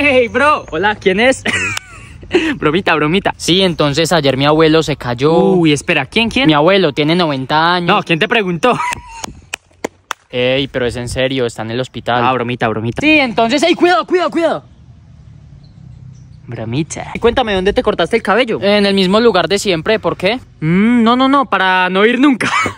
¡Hey, bro! Hola, ¿quién es? bromita, bromita. Sí, entonces ayer mi abuelo se cayó. Uy, espera, ¿quién, quién? Mi abuelo tiene 90 años. No, ¿quién te preguntó? Ey, pero es en serio, está en el hospital. Ah, bromita, bromita. Sí, entonces, ey, cuidado, cuidado, cuidado. Bromita. Y cuéntame, ¿dónde te cortaste el cabello? En el mismo lugar de siempre, ¿por qué? Mm, no, no, no, para no ir nunca.